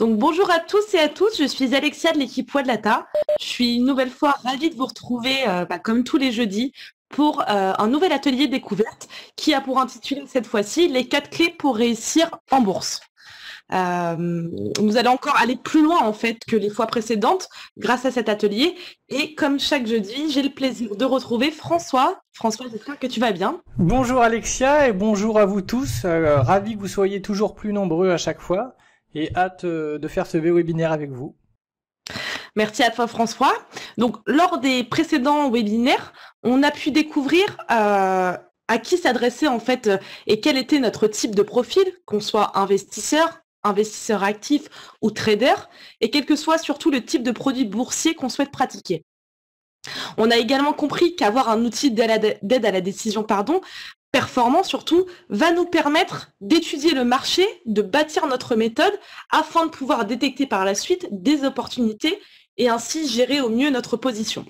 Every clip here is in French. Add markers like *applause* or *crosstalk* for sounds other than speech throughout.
Donc bonjour à tous et à toutes, je suis Alexia de l'équipe Wadlata. Je suis une nouvelle fois ravie de vous retrouver, euh, bah, comme tous les jeudis, pour euh, un nouvel atelier découverte qui a pour intitulé cette fois-ci les quatre clés pour réussir en bourse. Euh, nous allons encore aller plus loin en fait que les fois précédentes grâce à cet atelier. Et comme chaque jeudi, j'ai le plaisir de retrouver François. François, j'espère que tu vas bien. Bonjour Alexia et bonjour à vous tous. ravi que vous soyez toujours plus nombreux à chaque fois et hâte euh, de faire ce webinaire avec vous. Merci à toi François. Donc lors des précédents webinaires, on a pu découvrir euh, à qui s'adresser en fait euh, et quel était notre type de profil, qu'on soit investisseur, investisseur actif ou trader, et quel que soit surtout le type de produit boursier qu'on souhaite pratiquer. On a également compris qu'avoir un outil d'aide à la décision pardon, performant surtout, va nous permettre d'étudier le marché, de bâtir notre méthode afin de pouvoir détecter par la suite des opportunités et ainsi gérer au mieux notre position.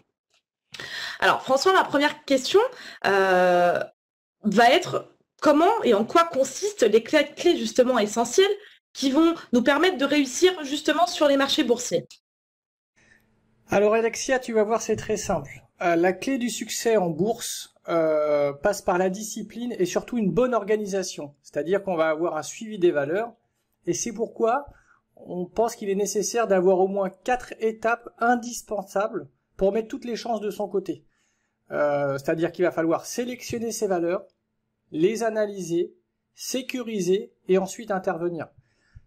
Alors François, ma première question euh, va être comment et en quoi consistent les clés, justement essentielles qui vont nous permettre de réussir justement sur les marchés boursiers Alors Alexia, tu vas voir, c'est très simple. Euh, la clé du succès en bourse, euh, passe par la discipline et surtout une bonne organisation. C'est-à-dire qu'on va avoir un suivi des valeurs. Et c'est pourquoi on pense qu'il est nécessaire d'avoir au moins quatre étapes indispensables pour mettre toutes les chances de son côté. Euh, c'est-à-dire qu'il va falloir sélectionner ces valeurs, les analyser, sécuriser et ensuite intervenir.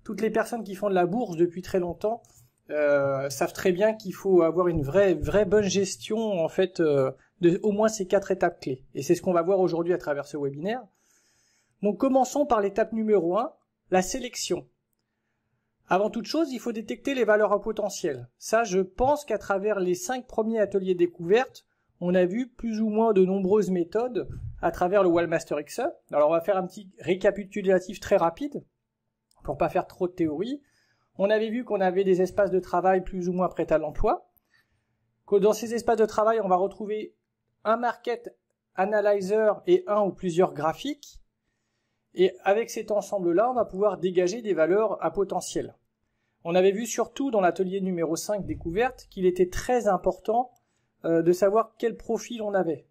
Toutes les personnes qui font de la bourse depuis très longtemps euh, savent très bien qu'il faut avoir une vraie, vraie bonne gestion en fait de au moins ces quatre étapes clés. Et c'est ce qu'on va voir aujourd'hui à travers ce webinaire. Donc commençons par l'étape numéro 1, la sélection. Avant toute chose, il faut détecter les valeurs à potentiel. Ça, je pense qu'à travers les cinq premiers ateliers découvertes, on a vu plus ou moins de nombreuses méthodes à travers le Wallmaster XE. Alors on va faire un petit récapitulatif très rapide pour pas faire trop de théorie. On avait vu qu'on avait des espaces de travail plus ou moins prêts à l'emploi. dans ces espaces de travail, on va retrouver un market analyzer et un ou plusieurs graphiques. Et avec cet ensemble-là, on va pouvoir dégager des valeurs à potentiel. On avait vu surtout dans l'atelier numéro 5 découverte qu'il était très important euh, de savoir quel profil on avait.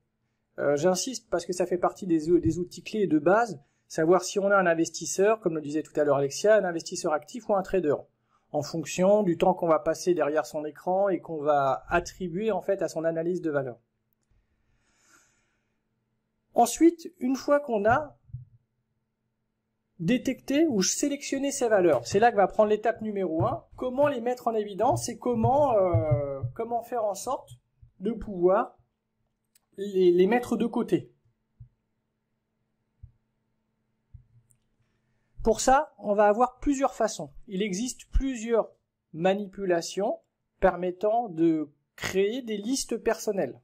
Euh, j'insiste parce que ça fait partie des, des outils clés de base, savoir si on a un investisseur, comme le disait tout à l'heure Alexia, un investisseur actif ou un trader, en fonction du temps qu'on va passer derrière son écran et qu'on va attribuer en fait à son analyse de valeur. Ensuite, une fois qu'on a détecté ou sélectionné ces valeurs. C'est là que va prendre l'étape numéro 1. Comment les mettre en évidence et comment, euh, faire en sorte de pouvoir les mettre de côté. Pour ça, on va avoir plusieurs façons. Il existe plusieurs manipulations permettant de créer des listes personnelles.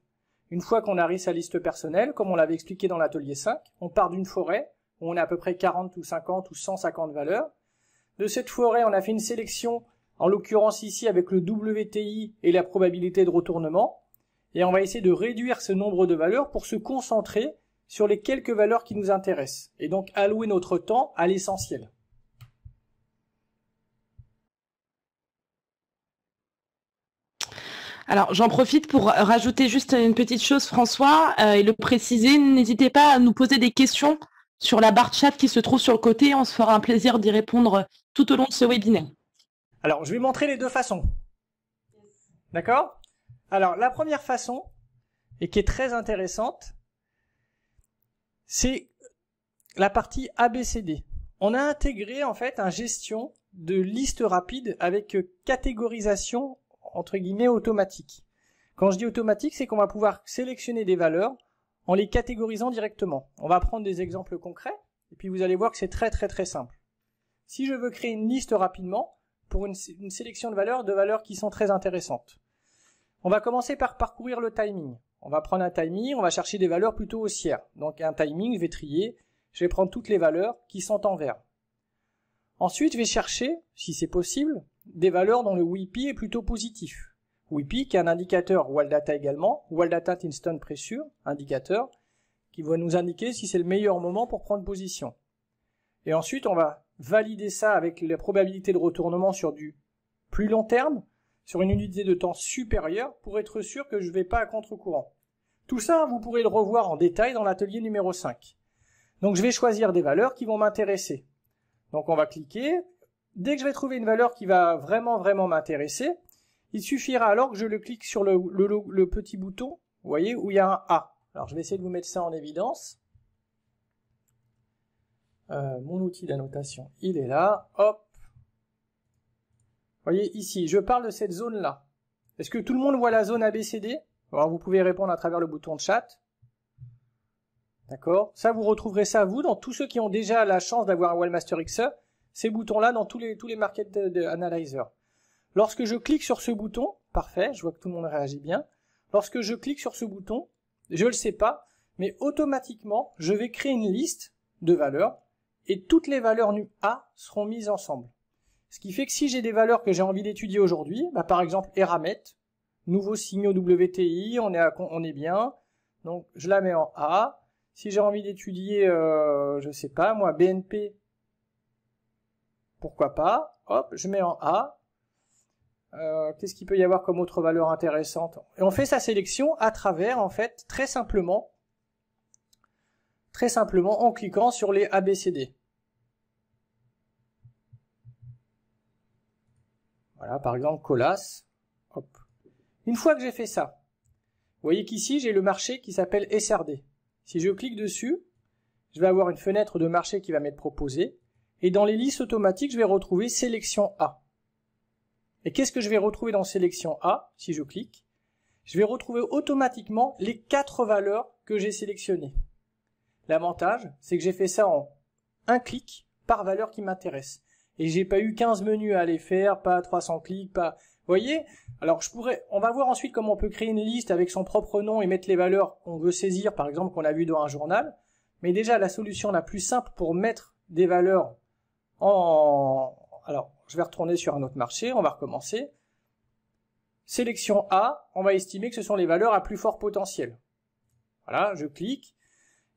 Une fois qu'on arrive à sa liste personnelle, comme on l'avait expliqué dans l'atelier 5, on part d'une forêt où on a à peu près 40 ou 50 ou 150 valeurs. De cette forêt, on a fait une sélection, en l'occurrence ici avec le WTI et la probabilité de retournement. Et on va essayer de réduire ce nombre de valeurs pour se concentrer sur les quelques valeurs qui nous intéressent et donc allouer notre temps à l'essentiel. Alors j'en profite pour rajouter juste une petite chose, François, euh, et le préciser. N'hésitez pas à nous poser des questions sur la barre chat qui se trouve sur le côté. On se fera un plaisir d'y répondre tout au long de ce webinaire. Alors je vais montrer les deux façons. D'accord Alors la première façon, et qui est très intéressante, c'est la partie ABCD. On a intégré en fait un gestion de liste rapide avec catégorisation entre guillemets automatique. Quand je dis automatique, c'est qu'on va pouvoir sélectionner des valeurs en les catégorisant directement. On va prendre des exemples concrets, et puis vous allez voir que c'est très très très simple. Si je veux créer une liste rapidement, pour une, sélection de valeurs, de valeurs qui sont très intéressantes. On va commencer par parcourir le timing. On va prendre un timing, on va chercher des valeurs plutôt haussières. Donc un timing, je vais trier, je vais prendre toutes les valeurs qui sont en vert. Ensuite, je vais chercher, si c'est possible, des valeurs dont le WIPI est plutôt positif. WIPI qui est un indicateur Data également, Data Instant Pressure, indicateur, qui va nous indiquer si c'est le meilleur moment pour prendre position. Et ensuite, on va valider ça avec la probabilité de retournement sur du plus long terme, sur une unité de temps supérieure, pour être sûr que je ne vais pas à contre-courant. Tout ça, vous pourrez le revoir en détail dans l'atelier numéro 5. Donc je vais choisir des valeurs qui vont m'intéresser. Donc on va cliquer, Dès que je vais trouver une valeur qui va vraiment, vraiment m'intéresser, il suffira alors que je le clique sur le, petit bouton, vous voyez, où il y a un A. Alors je vais essayer de vous mettre ça en évidence. Euh, mon outil d'annotation, il est là. Hop. Vous voyez ici, je parle de cette zone-là. Est-ce que tout le monde voit la zone ABCD Alors vous pouvez répondre à travers le bouton de chat. D'accord Ça, vous retrouverez ça, vous, dans tous ceux qui ont déjà la chance d'avoir un Wallmaster XE ces boutons-là dans tous les, tous les market de, analyzer. Lorsque je clique sur ce bouton, parfait, je vois que tout le monde réagit bien. Lorsque je clique sur ce bouton, je ne le sais pas, mais automatiquement, je vais créer une liste de valeurs et toutes les valeurs nu A seront mises ensemble. Ce qui fait que si j'ai des valeurs que j'ai envie d'étudier aujourd'hui, bah par exemple Eramet, nouveau signaux WTI, on est, on est bien, donc je la mets en A. Si j'ai envie d'étudier, euh, je sais pas, moi BNP, pourquoi pas, hop, je mets en A. Euh, qu'est-ce qu'il peut y avoir comme autre valeur intéressante Et on fait sa sélection à travers, en fait, très simplement, très simplement en cliquant sur les ABCD. Voilà, par exemple, Colas. Hop. Une fois que j'ai fait ça, vous voyez qu'ici, j'ai le marché qui s'appelle SRD. Si je clique dessus, je vais avoir une fenêtre de marché qui va m'être proposée. Et dans les listes automatiques, je vais retrouver sélection A. Et qu'est-ce que je vais retrouver dans sélection A si je clique Je vais retrouver automatiquement les quatre valeurs que j'ai sélectionnées. L'avantage, c'est que j'ai fait ça en un clic par valeur qui m'intéresse. Et j'ai pas eu 15 menus à aller faire, pas 300 clics, pas... Vous voyez Alors je pourrais... On va voir ensuite comment on peut créer une liste avec son propre nom et mettre les valeurs qu'on veut saisir, par exemple qu'on a vu dans un journal. Mais déjà, la solution la plus simple pour mettre des valeurs alors, je vais retourner sur un autre marché, on va recommencer. Sélection A, on va estimer que ce sont les valeurs à plus fort potentiel. Voilà, je clique.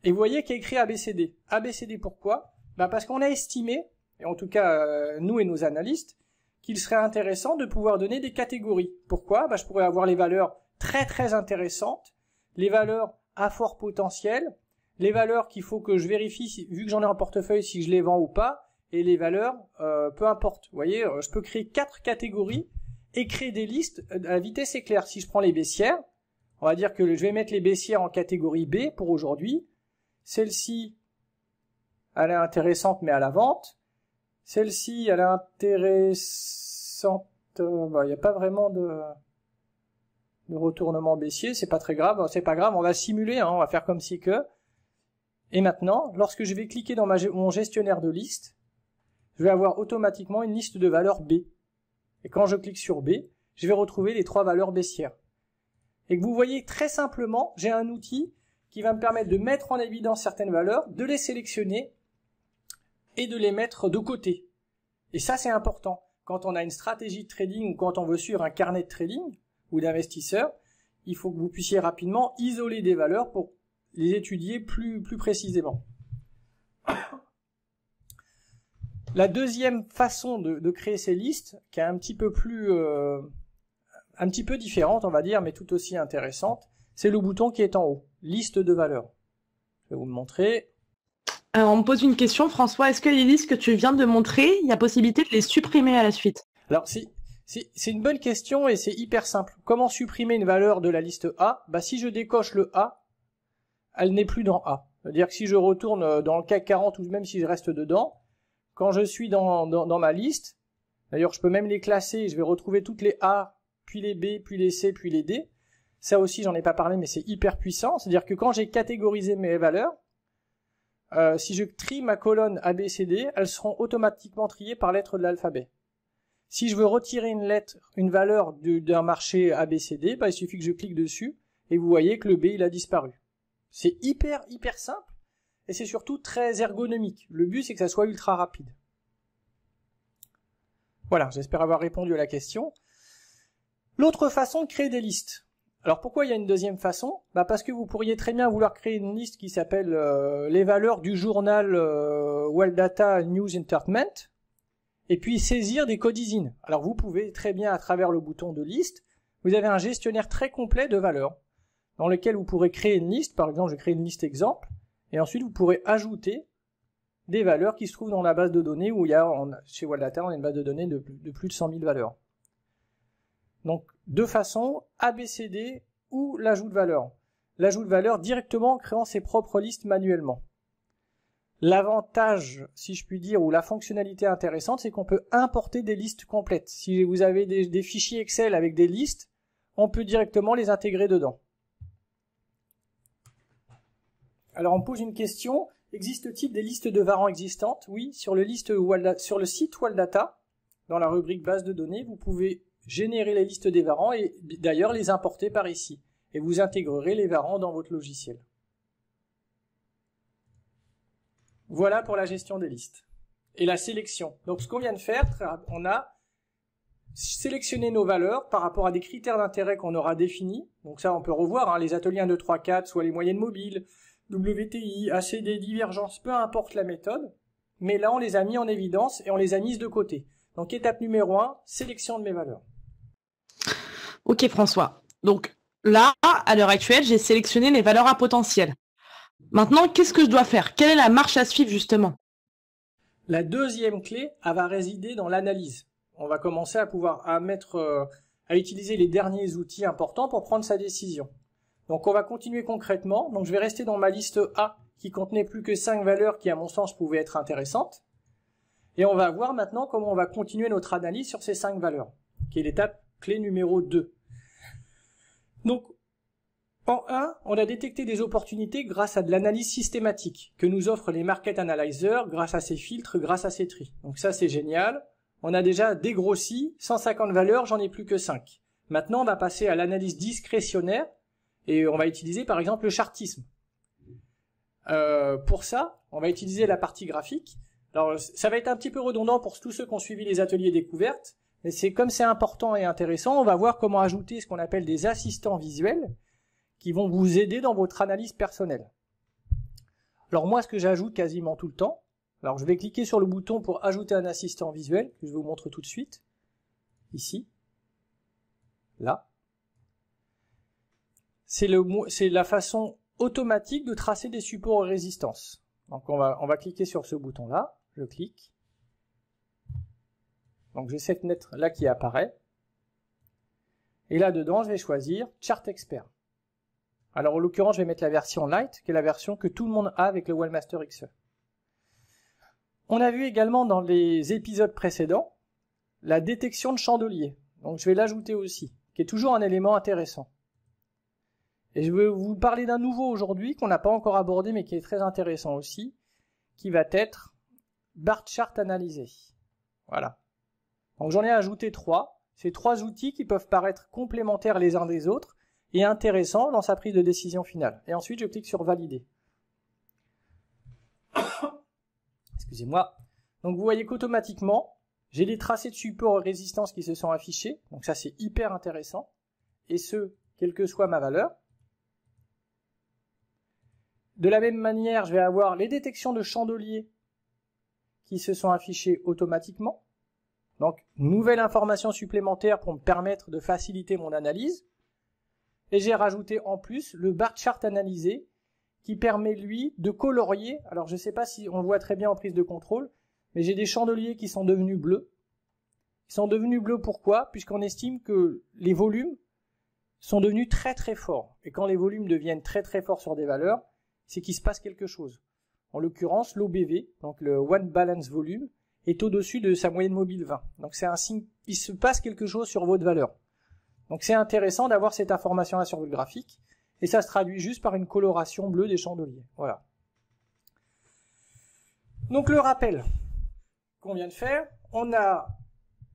Et vous voyez qu'il y a écrit ABCD. ABCD pourquoi bah, Parce qu'on a estimé, et en tout cas euh, nous et nos analystes, qu'il serait intéressant de pouvoir donner des catégories. Pourquoi bah, Je pourrais avoir les valeurs très très intéressantes, les valeurs à fort potentiel, les valeurs qu'il faut que je vérifie, vu que j'en ai en portefeuille, si je les vends ou pas, les valeurs, euh, peu importe. Vous voyez, euh, je peux créer quatre catégories et créer des listes euh, à la vitesse éclair. Si je prends les baissières, on va dire que je vais mettre les baissières en catégorie B pour aujourd'hui. Celle-ci, elle est intéressante mais à la vente. Celle-ci, elle est intéressante. Bah, il n'y a pas vraiment de, retournement baissier. C'est pas très grave. C'est pas grave. On va simuler. Hein, on va faire comme si que. Et maintenant, lorsque je vais cliquer dans mon gestionnaire de liste, je vais avoir automatiquement une liste de valeurs B. Et quand je clique sur B, je vais retrouver les trois valeurs baissières. Et que vous voyez très simplement, j'ai un outil qui va me permettre de mettre en évidence certaines valeurs, de les sélectionner et de les mettre de côté. Et ça, c'est important. Quand on a une stratégie de trading ou quand on veut suivre un carnet de trading ou d'investisseurs, il faut que vous puissiez rapidement isoler des valeurs pour les étudier plus, plus précisément. La deuxième façon de, créer ces listes, qui est un petit peu plus, euh, un petit peu différente, on va dire, mais tout aussi intéressante, c'est le bouton qui est en haut, liste de valeurs. Je vais vous le montrer. Euh, on me pose une question, François. Est-ce que les listes que tu viens de montrer, il y a possibilité de les supprimer à la suite Alors, si, c'est une bonne question et c'est hyper simple. Comment supprimer une valeur de la liste A bah, Si je décoche le A, elle n'est plus dans A. C'est-à-dire que si je retourne euh, dans le CAC 40 ou même si je reste dedans, quand je suis dans, dans, ma liste, d'ailleurs je peux même les classer, je vais retrouver toutes les A, puis les B, puis les C, puis les D. Ça aussi j'en ai pas parlé, mais c'est hyper puissant. C'est-à-dire que quand j'ai catégorisé mes valeurs, euh, si je trie ma colonne A, elles seront automatiquement triées par lettre de l'alphabet. Si je veux retirer une lettre, une valeur d'un marché A, B, C, bah, il suffit que je clique dessus et vous voyez que le B il a disparu. C'est hyper hyper simple et c'est surtout très ergonomique. Le but, c'est que ça soit ultra rapide. Voilà, j'espère avoir répondu à la question. L'autre façon de créer des listes. Alors pourquoi il y a une deuxième façon bah Parce que vous pourriez très bien vouloir créer une liste qui s'appelle euh, les valeurs du journal euh, Well Data News Entertainment, et puis saisir des codisines. Alors vous pouvez très bien à travers le bouton de liste, vous avez un gestionnaire très complet de valeurs, dans lequel vous pourrez créer une liste, par exemple je crée une liste exemple, et ensuite, vous pourrez ajouter des valeurs qui se trouvent dans la base de données où il y a, chez Wildata, on a une base de données de, plus de 100 000 valeurs. Donc, de façon ABCD ou l'ajout de valeur. L'ajout de valeur directement en créant ses propres listes manuellement. L'avantage, si je puis dire, ou la fonctionnalité intéressante, c'est qu'on peut importer des listes complètes. Si vous avez des fichiers Excel avec des listes, on peut directement les intégrer dedans. Alors on pose une question, existe-t-il des listes de varants existantes Oui, sur le, site Waldata, dans la rubrique base de données, vous pouvez générer les listes des varants et d'ailleurs les importer par ici. Et vous intégrerez les varants dans votre logiciel. Voilà pour la gestion des listes et la sélection. Donc ce qu'on vient de faire, on a sélectionné nos valeurs par rapport à des critères d'intérêt qu'on aura définis. Donc ça, on peut revoir hein, les ateliers 1, 2, 3, 4, soit les moyennes mobiles, WTI, ACD, divergence, peu importe la méthode, mais là on les a mis en évidence et on les a mises de côté. Donc étape numéro 1, sélection de mes valeurs. Ok François, donc là, à l'heure actuelle, j'ai sélectionné les valeurs à potentiel. Maintenant, qu'est-ce que je dois faire Quelle est la marche à suivre justement La deuxième clé, elle va résider dans l'analyse. On va commencer à pouvoir à mettre, euh, à utiliser les derniers outils importants pour prendre sa décision. Donc on va continuer concrètement. Donc je vais rester dans ma liste A qui contenait plus que 5 valeurs qui à mon sens pouvaient être intéressantes. Et on va voir maintenant comment on va continuer notre analyse sur ces cinq valeurs, qui est l'étape clé numéro 2. Donc en 1, on a détecté des opportunités grâce à de l'analyse systématique que nous offrent les market analyzers grâce à ces filtres, grâce à ces tris. Donc ça c'est génial. On a déjà dégrossi 150 valeurs, j'en ai plus que 5. Maintenant on va passer à l'analyse discrétionnaire et on va utiliser par exemple le chartisme. Euh, pour ça, on va utiliser la partie graphique. Alors ça va être un petit peu redondant pour tous ceux qui ont suivi les ateliers découvertes, mais c'est comme c'est important et intéressant, on va voir comment ajouter ce qu'on appelle des assistants visuels qui vont vous aider dans votre analyse personnelle. Alors moi, ce que j'ajoute quasiment tout le temps, alors je vais cliquer sur le bouton pour ajouter un assistant visuel que je vous montre tout de suite, ici, là c'est la façon automatique de tracer des supports et résistances. Donc on va on va cliquer sur ce bouton là, je clique. Donc j'ai cette fenêtre là qui apparaît. Et là dedans, je vais choisir Chart Expert. Alors en l'occurrence, je vais mettre la version Lite, qui est la version que tout le monde a avec le Wellmaster XE. On a vu également dans les épisodes précédents la détection de chandeliers. Donc je vais l'ajouter aussi, qui est toujours un élément intéressant. Et je vais vous parler d'un nouveau aujourd'hui qu'on n'a pas encore abordé mais qui est très intéressant aussi, qui va être bar chart analysé. Voilà. Donc j'en ai ajouté trois. C'est trois outils qui peuvent paraître complémentaires les uns des autres et intéressants dans sa prise de décision finale. Et ensuite, je clique sur valider. *coughs* Excusez-moi. Donc vous voyez qu'automatiquement, j'ai les tracés de support et résistance qui se sont affichés. Donc ça, c'est hyper intéressant. Et ce, quelle que soit ma valeur. De la même manière, je vais avoir les détections de chandeliers qui se sont affichées automatiquement. Donc, nouvelle information supplémentaire pour me permettre de faciliter mon analyse. Et j'ai rajouté en plus le bar chart analysé qui permet lui de colorier. Alors, je ne sais pas si on le voit très bien en prise de contrôle, mais j'ai des chandeliers qui sont devenus bleus. Ils sont devenus bleus pourquoi Puisqu'on estime que les volumes sont devenus très très forts. Et quand les volumes deviennent très très forts sur des valeurs, c'est qu'il se passe quelque chose. En l'occurrence, l'OBV, donc le One Balance Volume, est au-dessus de sa moyenne mobile 20. Donc c'est un signe il se passe quelque chose sur votre valeur. Donc c'est intéressant d'avoir cette information-là sur votre graphique, et ça se traduit juste par une coloration bleue des chandeliers. Voilà. Donc le rappel qu'on vient de faire, on a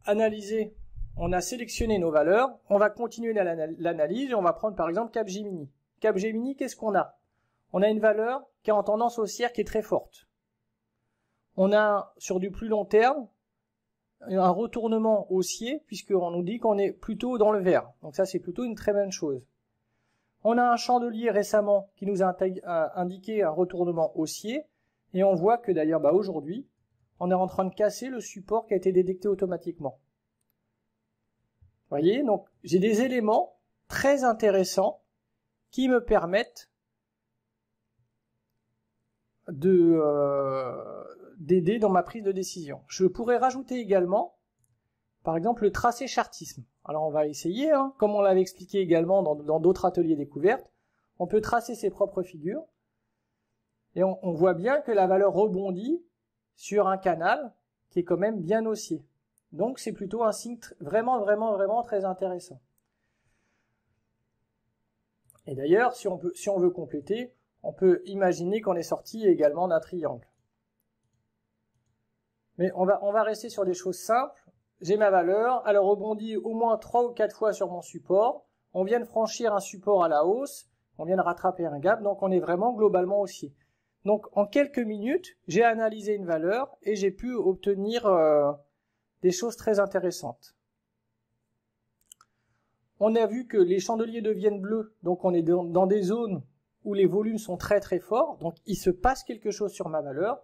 analysé, on a sélectionné nos valeurs, on va continuer l'analyse et on va prendre par exemple Capgemini. Capgemini, qu'est-ce qu'on a on a une valeur qui a en tendance haussière qui est très forte. On a sur du plus long terme un retournement haussier puisqu'on nous dit qu'on est plutôt dans le vert. Donc ça c'est plutôt une très bonne chose. On a un chandelier récemment qui nous a indiqué un retournement haussier et on voit que d'ailleurs bah, aujourd'hui on est en train de casser le support qui a été détecté automatiquement. Vous voyez, donc j'ai des éléments très intéressants qui me permettent de euh, d'aider dans ma prise de décision. Je pourrais rajouter également, par exemple, le tracé chartisme. Alors on va essayer, hein. comme on l'avait expliqué également dans d'autres ateliers découvertes, on peut tracer ses propres figures, et on, voit bien que la valeur rebondit sur un canal qui est quand même bien haussier. Donc c'est plutôt un signe vraiment, vraiment, vraiment très intéressant. Et d'ailleurs, si, on si on veut compléter, on peut imaginer qu'on est sorti également d'un triangle. Mais on va, on va rester sur des choses simples. J'ai ma valeur, elle rebondit au moins 3 ou 4 fois sur mon support. On vient de franchir un support à la hausse, on vient de rattraper un gap, donc on est vraiment globalement haussier. Donc en quelques minutes, j'ai analysé une valeur et j'ai pu obtenir euh, des choses très intéressantes. On a vu que les chandeliers deviennent bleus, donc on est dans des zones où les volumes sont très très forts, donc il se passe quelque chose sur ma valeur,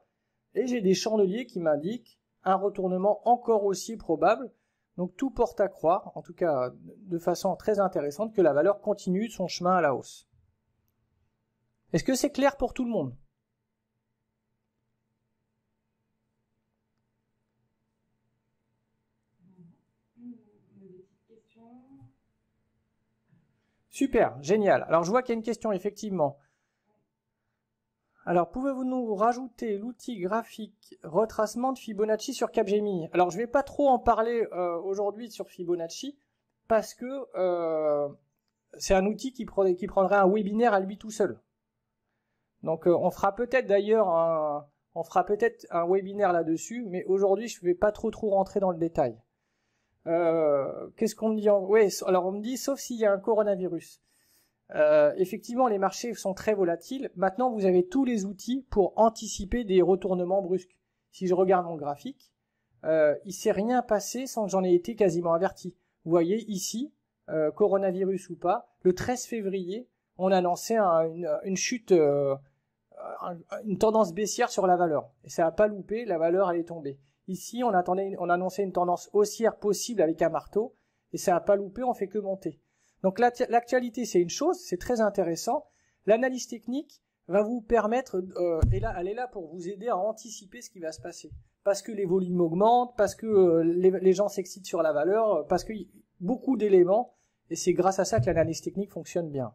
et j'ai des chandeliers qui m'indiquent un retournement encore aussi probable, donc tout porte à croire, en tout cas de façon très intéressante, que la valeur continue son chemin à la hausse. Est-ce que c'est clair pour tout le monde Super, génial. Alors je vois qu'il y a une question, effectivement. Alors, pouvez-vous nous rajouter l'outil graphique retracement de Fibonacci sur Capgemini Alors, je ne vais pas trop en parler euh, aujourd'hui sur Fibonacci parce que euh, c'est un outil qui, prendrait un webinaire à lui tout seul. Donc, euh, on fera peut-être d'ailleurs un, on fera peut-être un webinaire là-dessus, mais aujourd'hui, je ne vais pas trop trop rentrer dans le détail. Euh, qu'est-ce qu'on me dit en... Oui, alors on me dit sauf s'il y a un coronavirus. Euh, effectivement, les marchés sont très volatiles. Maintenant, vous avez tous les outils pour anticiper des retournements brusques. Si je regarde mon graphique, il euh, il s'est rien passé sans que j'en ai été quasiment averti. Vous voyez ici, coronavirus ou pas, le 13 février, on a lancé une, chute, une tendance baissière sur la valeur. Et ça n'a pas loupé, la valeur elle est tombée. Ici, on attendait, on annonçait une tendance haussière possible avec un marteau, et ça n'a pas loupé, on fait que monter. Donc l'actualité, c'est une chose, c'est très intéressant. L'analyse technique va vous permettre, euh, elle est là pour vous aider à anticiper ce qui va se passer. Parce que les volumes augmentent, parce que euh, les, gens s'excitent sur la valeur, euh, parce que y, beaucoup d'éléments, et c'est grâce à ça que l'analyse technique fonctionne bien.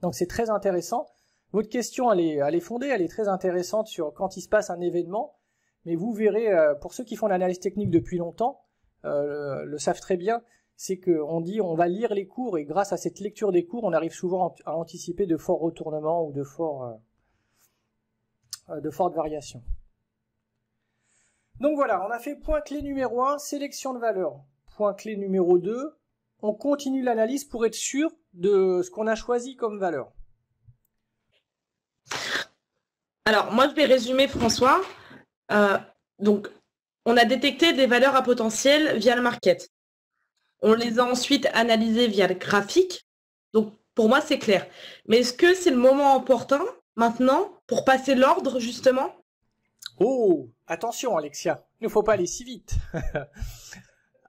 Donc c'est très intéressant. Votre question, elle est fondée, elle est très intéressante sur quand il se passe un événement, mais vous verrez, euh, pour ceux qui font l'analyse technique depuis longtemps, euh, le, savent très bien, c'est qu'on dit on va lire les cours et grâce à cette lecture des cours, on arrive souvent à anticiper de forts retournements ou de, euh, de fortes variations. Donc voilà, on a fait point clé numéro 1, sélection de valeurs. Point clé numéro 2, on continue l'analyse pour être sûr de ce qu'on a choisi comme valeur. Alors moi je vais résumer François. Euh, donc, on a détecté des valeurs à potentiel via le market. On les a ensuite analysées via le graphique. Donc, pour moi, c'est clair. Mais est-ce que c'est le moment opportun maintenant pour passer l'ordre, justement Oh, attention, Alexia. Il ne faut pas aller si vite. *laughs*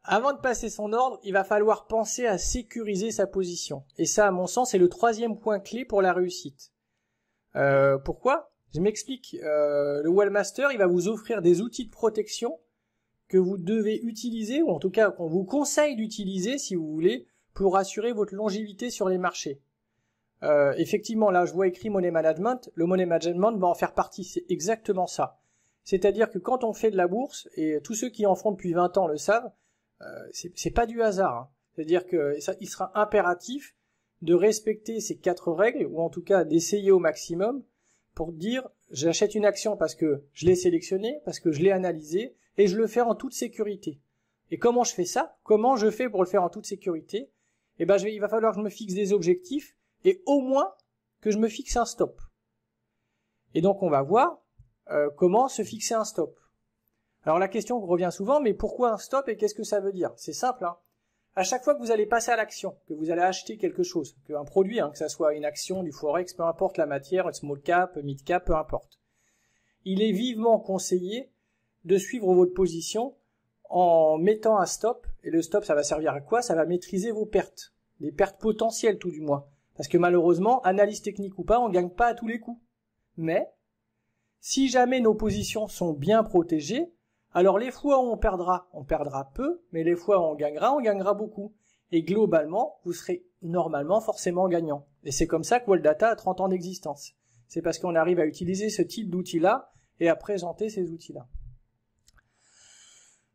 Avant de passer son ordre, il va falloir penser à sécuriser sa position. Et ça, à mon sens, c'est le troisième point clé pour la réussite. Euh, pourquoi je m'explique. Euh, le Wellmaster, il va vous offrir des outils de protection que vous devez utiliser, ou en tout cas qu'on vous conseille d'utiliser si vous voulez, pour assurer votre longévité sur les marchés. Euh, effectivement, là, je vois écrit Money Management. Le Money Management va en faire partie. C'est exactement ça. C'est-à-dire que quand on fait de la bourse, et tous ceux qui en font depuis 20 ans le savent, euh, c'est pas du hasard. Hein. C'est-à-dire que ça, il sera impératif de respecter ces quatre règles, ou en tout cas d'essayer au maximum, pour dire j'achète une action parce que je l'ai sélectionnée, parce que je l'ai analysée, et je le fais en toute sécurité. Et comment je fais ça Comment je fais pour le faire en toute sécurité Eh ben, il va falloir que je me fixe des objectifs et au moins que je me fixe un stop. Et donc, on va voir euh, comment se fixer un stop. Alors la question revient souvent, mais pourquoi un stop et qu'est-ce que ça veut dire C'est simple. Hein à chaque fois que vous allez passer à l'action, que vous allez acheter quelque chose, un produit, hein, que ça soit une action, du forex, peu importe la matière, small cap, mid cap, peu importe, il est vivement conseillé de suivre votre position en mettant un stop. Et le stop, ça va servir à quoi Ça va maîtriser vos pertes, les pertes potentielles tout du moins. Parce que malheureusement, analyse technique ou pas, on ne gagne pas à tous les coups. Mais si jamais nos positions sont bien protégées, alors les fois où on perdra, on perdra peu, mais les fois où on gagnera, on gagnera beaucoup. Et globalement, vous serez normalement forcément gagnant. Et c'est comme ça que Data a 30 ans d'existence. C'est parce qu'on arrive à utiliser ce type d'outils-là et à présenter ces outils-là.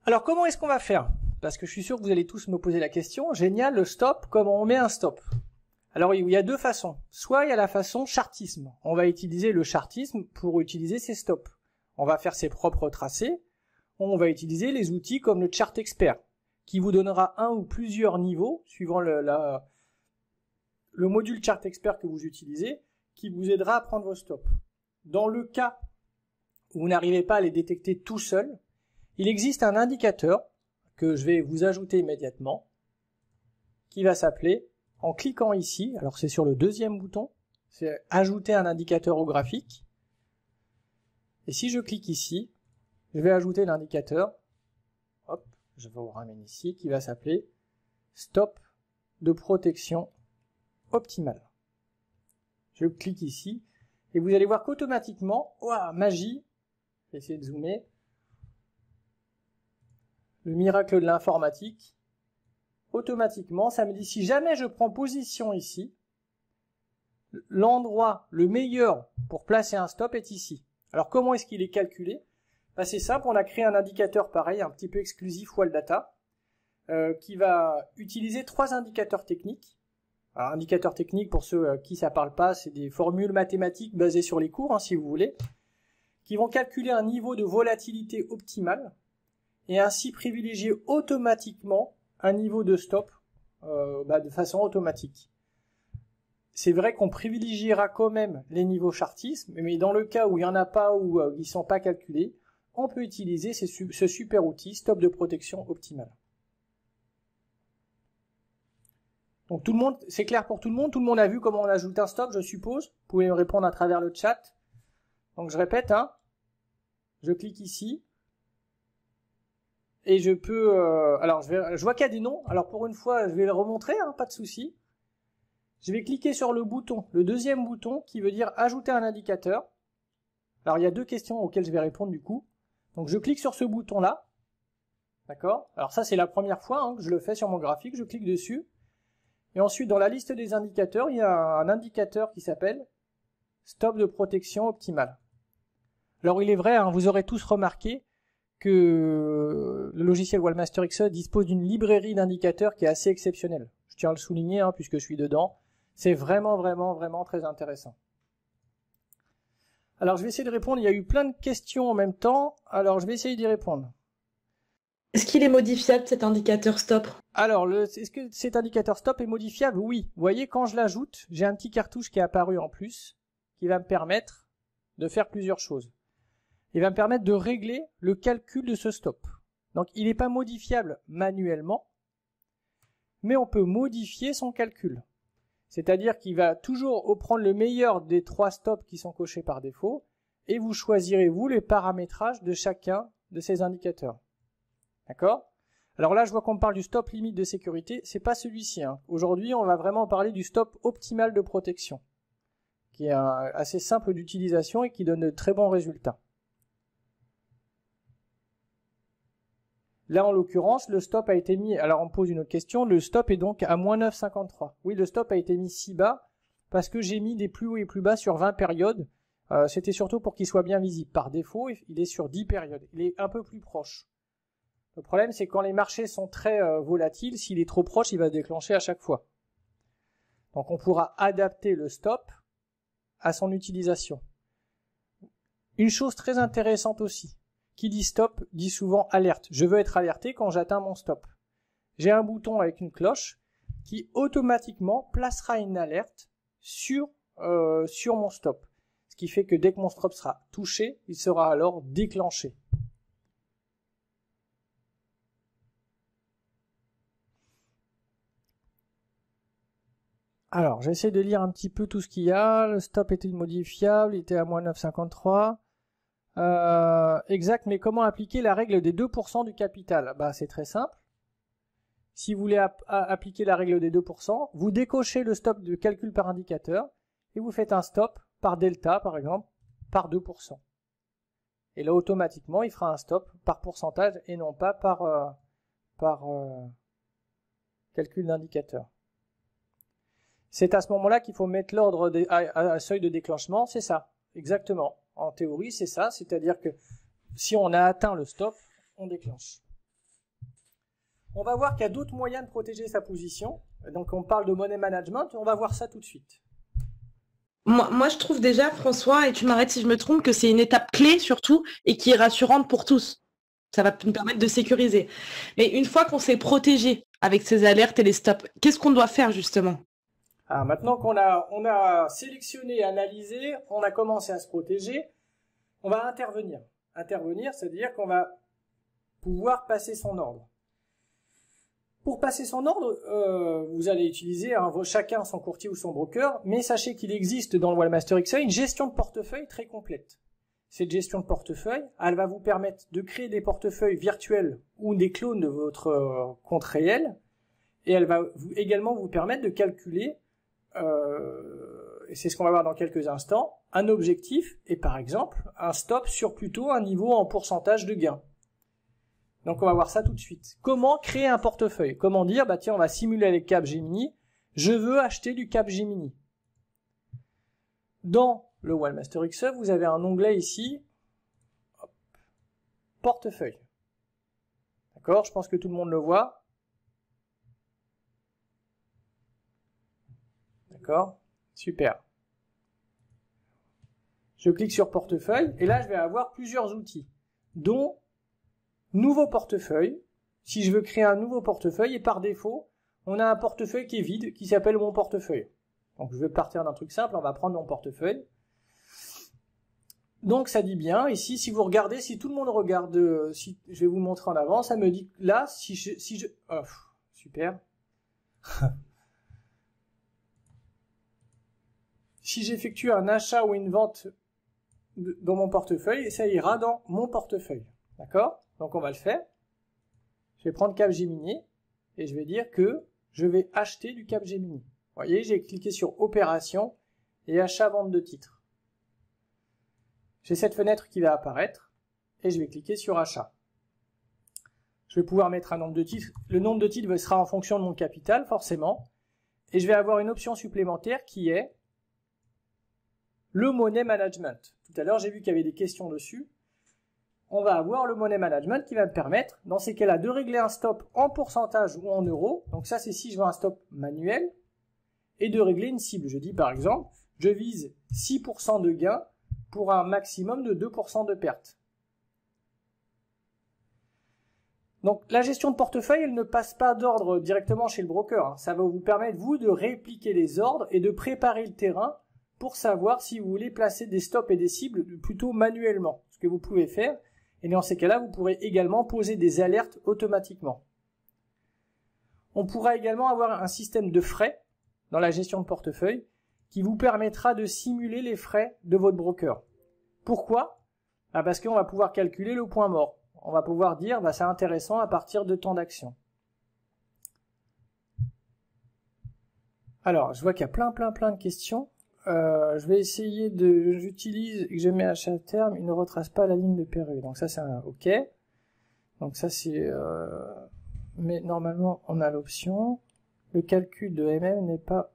Alors comment est-ce qu'on va faire Parce que je suis sûr que vous allez tous me poser la question, génial, le stop, comment on met un stop Alors il y a deux façons. Soit il y a la façon chartisme. On va utiliser le chartisme pour utiliser ses stops. On va faire ses propres tracés, on va utiliser les outils comme le Chart Expert, qui vous donnera un ou plusieurs niveaux, suivant le, module Chart Expert que vous utilisez, qui vous aidera à prendre vos stops. Dans le cas où vous n'arrivez pas à les détecter tout seul, il existe un indicateur que je vais vous ajouter immédiatement, qui va s'appeler, en cliquant ici, alors c'est sur le deuxième bouton, c'est ajouter un indicateur au graphique. Et si je clique ici, je vais ajouter l'indicateur, hop, je vous ramène ici, qui va s'appeler stop de protection optimale. Je clique ici et vous allez voir qu'automatiquement, waouh, magie, je essayer de zoomer, le miracle de l'informatique, automatiquement, ça me dit si jamais je prends position ici, l'endroit le meilleur pour placer un stop est ici. Alors comment est-ce qu'il est calculé bah, c'est simple, on a créé un indicateur pareil, un petit peu exclusif Wall euh, qui va utiliser trois indicateurs techniques. Alors, indicateurs techniques, pour ceux à euh, qui ça parle pas, c'est des formules mathématiques basées sur les cours, hein, si vous voulez, qui vont calculer un niveau de volatilité optimale et ainsi privilégier automatiquement un niveau de stop euh, bah, de façon automatique. C'est vrai qu'on privilégiera quand même les niveaux chartistes, mais dans le cas où il n'y en a pas ou euh, ils ne sont pas calculés, on peut utiliser ce super outil stop de protection optimale. Donc tout le monde, c'est clair pour tout le monde, tout le monde a vu comment on ajoute un stop, je suppose. Vous pouvez me répondre à travers le chat. Donc je répète, hein, je clique ici et je peux. Euh, alors je, vais, vois qu'il y a des noms. Alors pour une fois, je vais le remontrer, hein, pas de souci. Je vais cliquer sur le bouton, le deuxième bouton qui veut dire ajouter un indicateur. Alors il y a deux questions auxquelles je vais répondre du coup. Donc je clique sur ce bouton-là, d'accord Alors ça, c'est la première fois hein, que je le fais sur mon graphique, je clique dessus. Et ensuite, dans la liste des indicateurs, il y a un indicateur qui s'appelle stop de protection optimale. Alors il est vrai, hein, vous aurez tous remarqué que le logiciel Wallmaster XE dispose d'une librairie d'indicateurs qui est assez exceptionnelle. Je tiens à le souligner hein, puisque je suis dedans. C'est vraiment, vraiment, vraiment très intéressant. Alors je vais essayer de répondre. Il y a eu plein de questions en même temps. Alors je vais essayer d'y répondre. Est-ce qu'il est modifiable cet indicateur stop Alors, est-ce que cet indicateur stop est modifiable Oui. Vous voyez, quand je l'ajoute, j'ai un petit cartouche qui est apparu en plus, qui va me permettre de faire plusieurs choses. Il va me permettre de régler le calcul de ce stop. Donc, il n'est pas modifiable manuellement, mais on peut modifier son calcul. C'est-à-dire qu'il va toujours prendre le meilleur des trois stops qui sont cochés par défaut et vous choisirez, vous, les paramétrages de chacun de ces indicateurs. D'accord Alors là, je vois qu'on parle du stop limite de sécurité. C'est pas celui-ci. Hein. Aujourd'hui, on va vraiment parler du stop optimal de protection qui est assez simple d'utilisation et qui donne de très bons résultats. Là, en l'occurrence, le stop a été mis, alors on pose une autre question, le stop est donc à moins 9,53. Oui, le stop a été mis si bas parce que j'ai mis des plus hauts et plus bas sur 20 périodes. Euh, c'était surtout pour qu'il soit bien visible. Par défaut, il est sur 10 périodes. Il est un peu plus proche. Le problème, c'est quand les marchés sont très euh, volatiles, s'il est trop proche, il va déclencher à chaque fois. Donc on pourra adapter le stop à son utilisation. Une chose très intéressante aussi, qui dit stop dit souvent alerte. Je veux être alerté quand j'atteins mon stop. J'ai un bouton avec une cloche qui automatiquement placera une alerte sur, euh, sur mon stop. Ce qui fait que dès que mon stop sera touché, il sera alors déclenché. Alors, j'essaie de lire un petit peu tout ce qu'il y a. Le stop était modifiable, il était à moins 9,53. Euh, exact, mais comment appliquer la règle des 2% du capital bah, C'est très simple. Si vous voulez appliquer la règle des 2%, vous décochez le stop de calcul par indicateur et vous faites un stop par delta, par exemple, par 2%. Et là, automatiquement, il fera un stop par pourcentage et non pas par, euh, par euh, calcul d'indicateur. C'est à ce moment-là qu'il faut mettre l'ordre à, à seuil de déclenchement, c'est ça, exactement. En théorie, c'est ça, c'est-à-dire que si on a atteint le stop, on déclenche. On va voir qu'il y a d'autres moyens de protéger sa position. Donc on parle de money management, on va voir ça tout de suite. Moi, moi je trouve déjà, François, et tu m'arrêtes si je me trompe, que c'est une étape clé surtout et qui est rassurante pour tous. Ça va nous permettre de sécuriser. Mais une fois qu'on s'est protégé avec ces alertes et les stops, qu'est-ce qu'on doit faire justement ah, maintenant qu'on a, on a sélectionné, analysé, on a commencé à se protéger, on va intervenir. Intervenir, c'est-à-dire qu'on va pouvoir passer son ordre. Pour passer son ordre, euh, vous allez utiliser hein, chacun son courtier ou son broker, mais sachez qu'il existe dans le Wallmaster XA une gestion de portefeuille très complète. Cette gestion de portefeuille, elle va vous permettre de créer des portefeuilles virtuels ou des clones de votre euh, compte réel, et elle va également vous permettre de calculer euh, et c'est ce qu'on va voir dans quelques instants, un objectif est par exemple un stop sur plutôt un niveau en pourcentage de gain. Donc on va voir ça tout de suite. Comment créer un portefeuille Comment dire, bah tiens, on va simuler avec Capgemini, je veux acheter du Capgemini. Dans le Wallmaster XF, e, vous avez un onglet ici, portefeuille. D'accord Je pense que tout le monde le voit. D'accord Super. Je clique sur portefeuille et là je vais avoir plusieurs outils, dont nouveau portefeuille. Si je veux créer un nouveau portefeuille et par défaut, on a un portefeuille qui est vide qui s'appelle mon portefeuille. Donc je vais partir d'un truc simple, on va prendre mon portefeuille. Donc ça dit bien, ici si vous regardez, si tout le monde regarde, euh, si je vais vous montrer en avant, ça me dit là, si je... Si je oh, super. *laughs* Si j'effectue un achat ou une vente dans mon portefeuille, ça ira dans mon portefeuille. D'accord Donc on va le faire. Je vais prendre Capgemini et je vais dire que je vais acheter du Capgemini. Vous voyez, j'ai cliqué sur opération et achat-vente de titres. J'ai cette fenêtre qui va apparaître et je vais cliquer sur achat. Je vais pouvoir mettre un nombre de titres. Le nombre de titres sera en fonction de mon capital, forcément. Et je vais avoir une option supplémentaire qui est le money management. Tout à l'heure, j'ai vu qu'il y avait des questions dessus. On va avoir le money management qui va me permettre, dans ces cas-là, de régler un stop en pourcentage ou en euros. Donc ça, c'est si je veux un stop manuel et de régler une cible. Je dis par exemple, je vise 6% de gain pour un maximum de 2% de perte. Donc la gestion de portefeuille, elle ne passe pas d'ordre directement chez le broker. Hein. Ça va vous permettre, vous, de répliquer les ordres et de préparer le terrain pour savoir si vous voulez placer des stops et des cibles plutôt manuellement, ce que vous pouvez faire. Et dans ces cas-là, vous pourrez également poser des alertes automatiquement. On pourra également avoir un système de frais dans la gestion de portefeuille qui vous permettra de simuler les frais de votre broker. Pourquoi bah, Parce qu'on va pouvoir calculer le point mort. On va pouvoir dire, bah, c'est intéressant à partir de temps d'action. Alors, je vois qu'il y a plein, plein, plein de questions. Euh, je vais essayer de, j'utilise que je mets à chaque terme, il ne retrace pas la ligne de Peru. Donc ça c'est un OK. Donc ça c'est, euh, mais normalement on a l'option. Le calcul de MM n'est pas,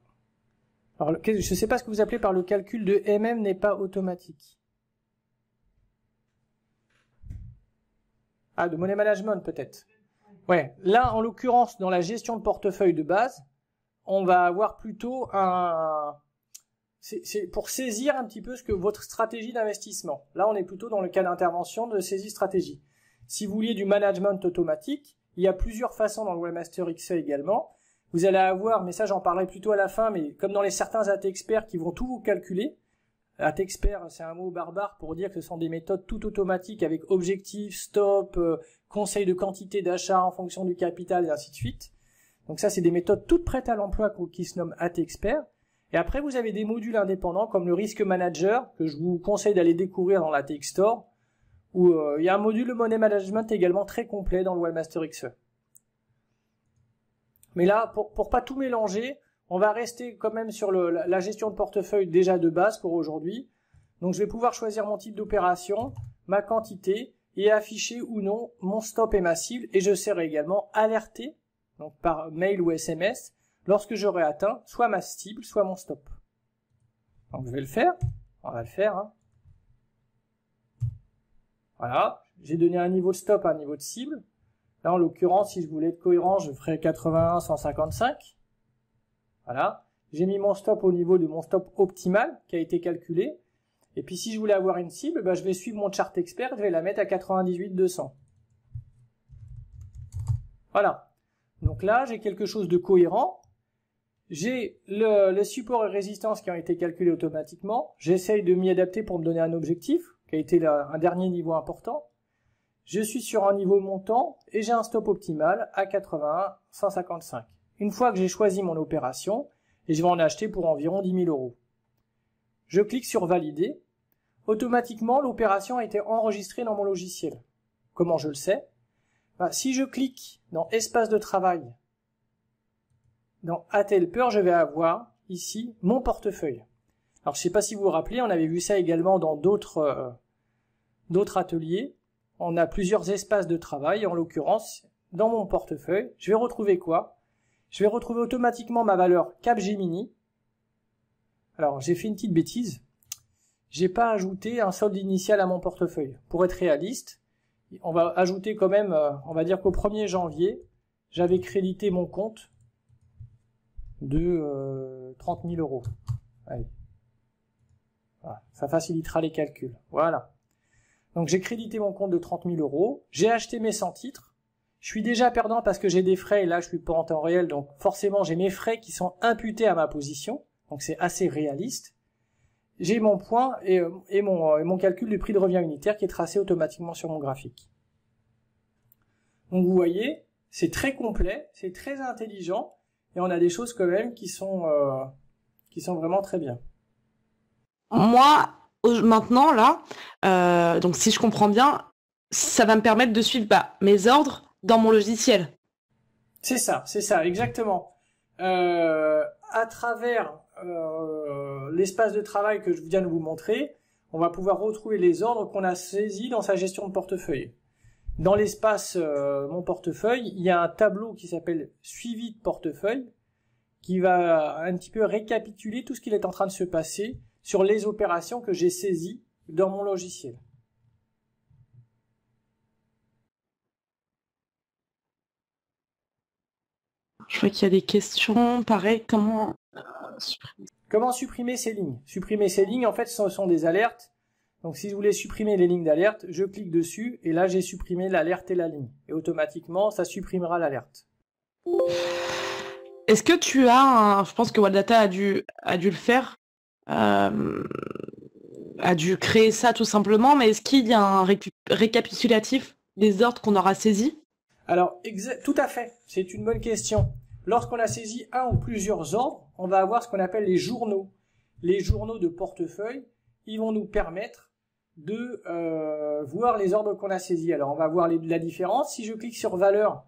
alors je ne sais pas ce que vous appelez par le calcul de MM n'est pas automatique. Ah, de money management peut-être. Ouais. Là, en l'occurrence, dans la gestion de portefeuille de base, on va avoir plutôt un, c'est pour saisir un petit peu ce que votre stratégie d'investissement. Là, on est plutôt dans le cas d'intervention de saisie stratégie. Si vous vouliez du management automatique, il y a plusieurs façons dans le Webmaster XE également. Vous allez avoir, mais ça j'en parlerai plutôt à la fin, mais comme dans les certains AT experts qui vont tout vous calculer, AT expert c'est un mot barbare pour dire que ce sont des méthodes tout automatiques avec objectifs, stop, euh, conseils conseil de quantité d'achat en fonction du capital et ainsi de suite. Donc ça c'est des méthodes toutes prêtes à l'emploi qui se nomment AT expert. Et après, vous avez des modules indépendants comme le Risk Manager, que je vous conseille d'aller découvrir dans la Tech Store, où euh, il y a un module de Money Management également très complet dans le Webmaster XE. Mais là, pour, pour pas tout mélanger, on va rester quand même sur la, gestion de portefeuille déjà de base pour aujourd'hui. Donc je vais pouvoir choisir mon type d'opération, ma quantité, et afficher ou non mon stop et ma cible. Et je serai également alerté, donc par mail ou SMS, lorsque j'aurai atteint soit ma cible, soit mon stop. Donc je vais le faire. On va le faire. Hein. Voilà. J'ai donné un niveau de stop, un niveau de cible. Là, en l'occurrence, si je voulais être cohérent, je ferais 81, 155. Voilà. J'ai mis mon stop au niveau de mon stop optimal qui a été calculé. Et puis si je voulais avoir une cible, bah, je vais suivre mon chart expert, je vais la mettre à 98, 200. Voilà. Donc là, j'ai quelque chose de cohérent j'ai le, support et résistance qui ont été calculés automatiquement. J'essaye de m'y adapter pour me donner un objectif, qui a été un dernier niveau important. Je suis sur un niveau montant et j'ai un stop optimal à 81 155. Une fois que j'ai choisi mon opération, et je vais en acheter pour environ 10 000 euros. Je clique sur valider. Automatiquement, l'opération a été enregistrée dans mon logiciel. Comment je le sais bah, Si je clique dans espace de travail dans Peur, je vais avoir ici mon portefeuille. Alors je ne sais pas si vous vous rappelez, on avait vu ça également dans d'autres euh, d'autres ateliers. On a plusieurs espaces de travail. En l'occurrence, dans mon portefeuille, je vais retrouver quoi Je vais retrouver automatiquement ma valeur Capgemini. Alors j'ai fait une petite bêtise. J'ai pas ajouté un solde initial à mon portefeuille. Pour être réaliste, on va ajouter quand même, euh, on va dire qu'au 1er janvier, j'avais crédité mon compte de 30 euh, 000 euros. Allez. Ça facilitera les calculs. Voilà. Donc j'ai crédité mon compte de 30 000 euros, j'ai acheté mes 100 titres, je suis déjà perdant parce que j'ai des frais, et là je suis pas en temps réel, donc forcément j'ai mes frais qui sont imputés à ma position, donc c'est assez réaliste. J'ai mon point et, euh, mon, euh, et, mon, calcul du prix de revient unitaire qui est tracé automatiquement sur mon graphique. Donc vous voyez, c'est très complet, c'est très intelligent, et on a des choses quand même qui sont, euh, qui sont vraiment très bien. Moi, maintenant, là, euh, donc si je comprends bien, ça va me permettre de suivre bah, mes ordres dans mon logiciel. C'est ça, c'est ça, exactement. Euh, à travers l'espace de travail que je viens de vous montrer, on va pouvoir retrouver les ordres qu'on a saisis dans sa gestion de portefeuille. Dans l'espace euh, mon portefeuille, il y a un tableau qui s'appelle suivi de portefeuille qui va un petit peu récapituler tout ce qu'il est en train de se passer sur les opérations que j'ai saisies dans mon logiciel. Je vois qu'il y a des questions. Pareil, comment euh, Comment supprimer ces lignes Supprimer ces lignes, en fait, ce sont des alertes donc si je voulais supprimer les lignes d'alerte, je clique dessus et là j'ai supprimé l'alerte et la ligne. Et automatiquement, ça supprimera l'alerte. Est-ce que tu as, je pense que Wadata a dû, a dû le faire, euh, a dû créer ça tout simplement, mais est-ce qu'il y a un récapitulatif des ordres qu'on aura saisis Alors, tout à fait, c'est une bonne question. Lorsqu'on a saisi un ou plusieurs ordres, on va avoir ce qu'on appelle les journaux. Les journaux de portefeuille, ils vont nous permettre de euh, voir les ordres qu'on a saisis. Alors on va voir la différence. Si je clique sur valeur,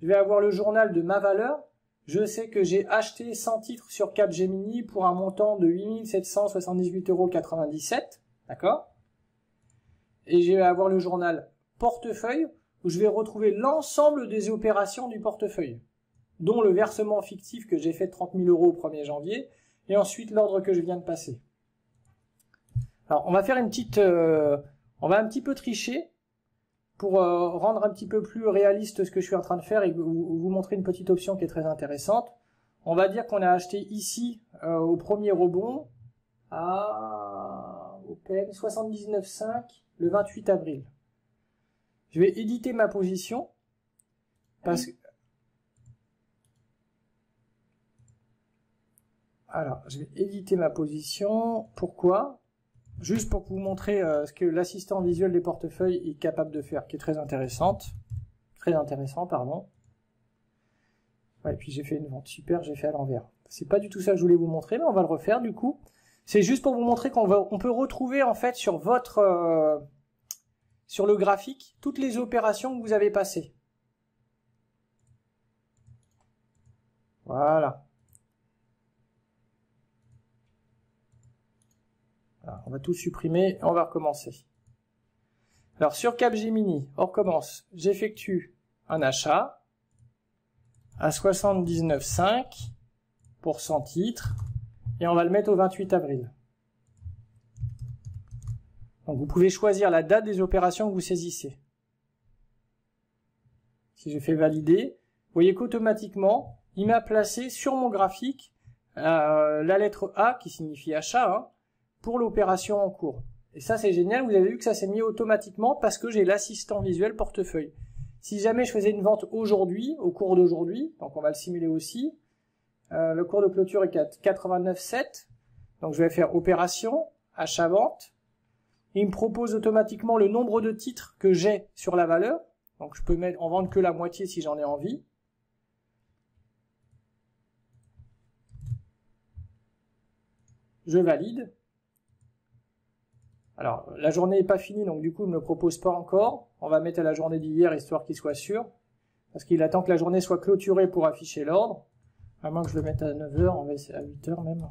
je vais avoir le journal de ma valeur. Je sais que j'ai acheté 100 titres sur Capgemini pour un montant de 8778,97 euros. D'accord Et je vais avoir le journal portefeuille où je vais retrouver l'ensemble des opérations du portefeuille, dont le versement fictif que j'ai fait de 30 000 euros au 1er janvier et ensuite l'ordre que je viens de passer. Alors, on va faire une petite, euh, on va un petit peu tricher pour euh, rendre un petit peu plus réaliste ce que je suis en train de faire et vous, montrer une petite option qui est très intéressante. On va dire qu'on a acheté ici euh, au premier rebond à open 79,5 le 28 avril. Je vais éditer ma position parce que alors je vais éditer ma position. Pourquoi juste pour vous montrer euh, ce que l'assistant visuel des portefeuilles est capable de faire, qui est très intéressante, très intéressant, pardon. et puis j'ai fait une vente super, j'ai fait à l'envers. C'est pas du tout ça que je voulais vous montrer, mais on va le refaire du coup. C'est juste pour vous montrer qu'on peut retrouver en fait sur votre, euh, sur le graphique, toutes les opérations que vous avez passées. Voilà. on va tout supprimer, et on va recommencer. Alors sur Capgemini, on recommence. J'effectue un achat à 79,5 pour 100 et on va le mettre au 28 avril. Donc vous pouvez choisir la date des opérations que vous saisissez. Si je fais valider, vous voyez qu'automatiquement, il m'a placé sur mon graphique euh, la lettre A qui signifie achat, hein, pour l'opération en cours. Et ça, c'est génial. Vous avez vu que ça s'est mis automatiquement parce que j'ai l'assistant visuel portefeuille. Si jamais je faisais une vente aujourd'hui, au cours d'aujourd'hui, donc on va le simuler aussi, euh, le cours de clôture est 89,7. Donc je vais faire opération, achat-vente. Il me propose automatiquement le nombre de titres que j'ai sur la valeur. Donc je peux mettre en vente que la moitié si j'en ai envie. Je valide. Alors, la journée n'est pas finie, donc du coup, il ne me propose pas encore. On va mettre à la journée d'hier, histoire qu'il soit sûr. Parce qu'il attend que la journée soit clôturée pour afficher l'ordre. À moins que je le mette à 9h, on va essayer à 8h même.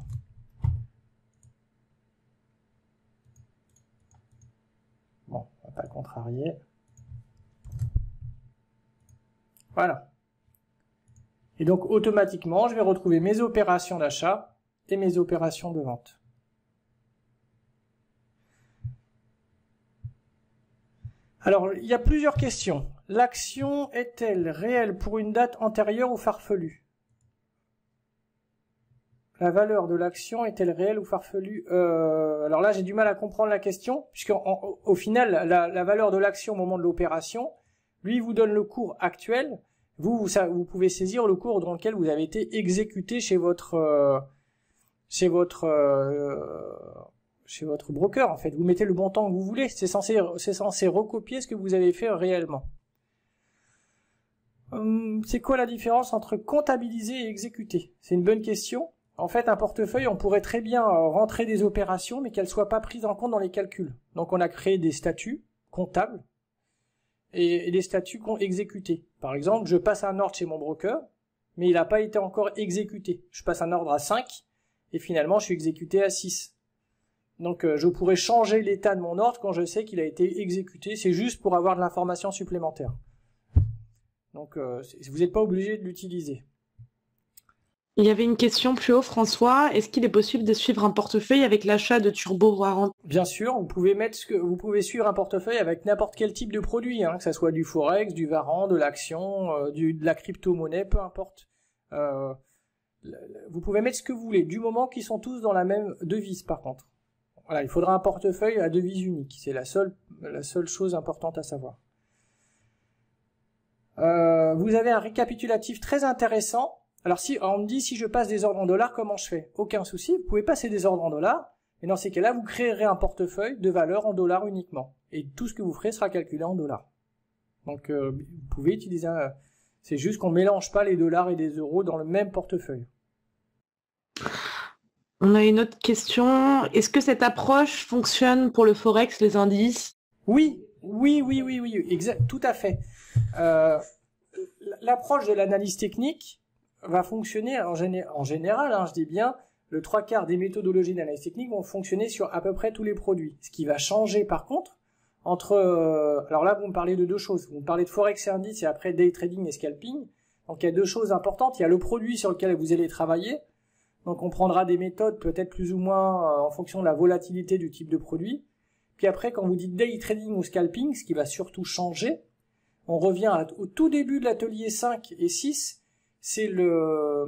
Bon, on va pas contrarié. contrarier. Voilà. Et donc, automatiquement, je vais retrouver mes opérations d'achat et mes opérations de vente. Alors, il y a plusieurs questions. L'action est-elle réelle pour une date antérieure ou farfelue La valeur de l'action est-elle réelle ou farfelue euh, Alors là, j'ai du mal à comprendre la question, puisque au final, la, valeur de l'action au moment de l'opération, lui, vous donne le cours actuel. Vous, vous, pouvez saisir le cours dans lequel vous avez été exécuté chez votre, euh, chez votre euh, chez votre broker en fait. Vous mettez le bon temps que vous voulez, c'est censé, c'est censé recopier ce que vous avez fait réellement. Hum, c'est quoi la différence entre comptabiliser et exécuter C'est une bonne question. En fait, un portefeuille, on pourrait très bien euh, rentrer des opérations, mais qu'elles ne soient pas prises en compte dans les calculs. Donc on a créé des statuts comptables et, des statuts qu'on exécutés. Par exemple, je passe un ordre chez mon broker, mais il n'a pas été encore exécuté. Je passe un ordre à 5 et finalement je suis exécuté à 6. Donc euh, je pourrais changer l'état de mon ordre quand je sais qu'il a été exécuté, c'est juste pour avoir de l'information supplémentaire. Donc euh, vous n'êtes pas obligé de l'utiliser. Il y avait une question plus haut, François. Est-ce qu'il est possible de suivre un portefeuille avec l'achat de turbo warrant Bien sûr, vous pouvez mettre vous pouvez suivre un portefeuille avec n'importe quel type de produit, hein, que ce soit du forex, du Varan, de l'action, euh, de la crypto-monnaie, peu importe. vous pouvez mettre ce que vous voulez, du moment qu'ils sont tous dans la même devise, par contre. Voilà, il faudra un portefeuille à devise unique. C'est la seule, la seule chose importante à savoir. Euh, vous avez un récapitulatif très intéressant. Alors si on me dit si je passe des ordres en dollars, comment je fais Aucun souci, vous pouvez passer des ordres en dollars. Et dans ces cas-là, vous créerez un portefeuille de valeur en dollars uniquement. Et tout ce que vous ferez sera calculé en dollars. Donc euh, vous pouvez utiliser un... C'est juste qu'on mélange pas les dollars et les euros dans le même portefeuille. On a une autre question. Est-ce que cette approche fonctionne pour le forex, les indices Oui, oui, oui, oui, oui, exact, tout à fait. Euh, l'approche de l'analyse technique va fonctionner en, général, hein, je dis bien, le trois quarts des méthodologies d'analyse technique vont fonctionner sur à peu près tous les produits. Ce qui va changer par contre entre, euh, alors là vous me parlez de deux choses, vous me parlez de forex et indices et après day trading et scalping. Donc il y a deux choses importantes, il y a le produit sur lequel vous allez travailler donc on prendra des méthodes peut-être plus ou moins euh, en fonction de la volatilité du type de produit. Puis après, quand vous dites day trading ou scalping, ce qui va surtout changer, on revient au tout début de l'atelier 5 et 6, c'est le euh,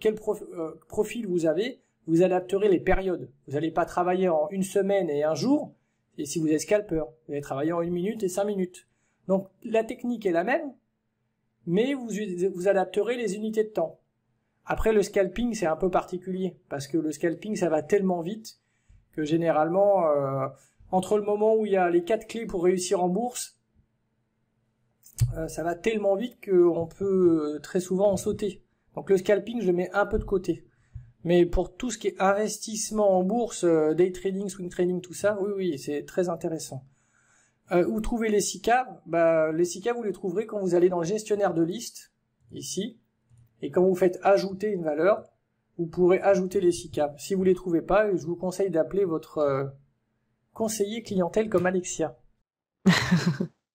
quel euh, profil vous avez, vous adapterez les périodes. Vous n'allez pas travailler en une semaine et un jour, et si vous êtes scalper, vous allez travailler en une minute et cinq minutes. Donc la technique est la même, mais vous, vous adapterez les unités de temps. Après, le scalping, c'est un peu particulier parce que le scalping, ça va tellement vite que généralement, euh, entre le moment où il y a les quatre clés pour réussir en bourse, euh, ça va tellement vite qu'on peut euh, très souvent en sauter. Donc le scalping, je le mets un peu de côté. Mais pour tout ce qui est investissement en bourse, day trading, swing trading, tout ça, oui, oui, c'est très intéressant. où trouver les SICA bah, Les SICA, vous les trouverez quand vous allez dans le gestionnaire de liste, ici. Et quand vous faites ajouter une valeur, vous pourrez ajouter les six Si vous les trouvez pas, je vous conseille d'appeler votre euh, conseiller clientèle comme Alexia.